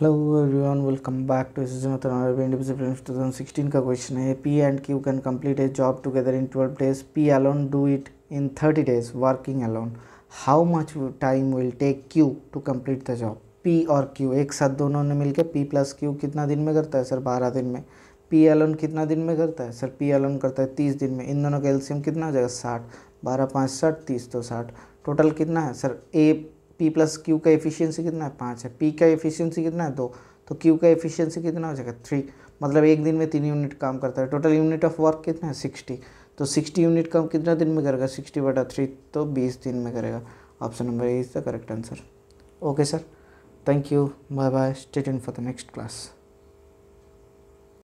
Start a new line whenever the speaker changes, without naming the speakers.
hello everyone welcome back two thousand sixteen का question है P and Q can complete a job together in twelve days P alone do it in thirty days working alone how much time will take Q to complete the job P और Q एक साथ दोनों ने मिलकर P plus Q कितना दिन में करता है सर बारह दिन में पी एलोन कितना दिन में करता है सर पी एलोन करता है तीस दिन में इन दोनों का एल्सियम कितना हो जाएगा साठ बारह पाँच साठ तीस तो साठ टोटल कितना है sir a P plus Q का एफिशिएंसी कितना है पाँच है पी का एफिशिएंसी कितना है दो तो क्यू का एफिशिएंसी कितना हो जाएगा थ्री मतलब एक दिन में तीन यूनिट काम करता है टोटल यूनिट ऑफ वर्क कितना है सिक्सटी तो सिक्सटी यूनिट काम कितना दिन में करेगा सिक्सटी बटा थ्री तो बीस दिन में करेगा option number A is the correct answer okay sir thank you bye bye stay इन फॉर द नेक्स्ट क्लास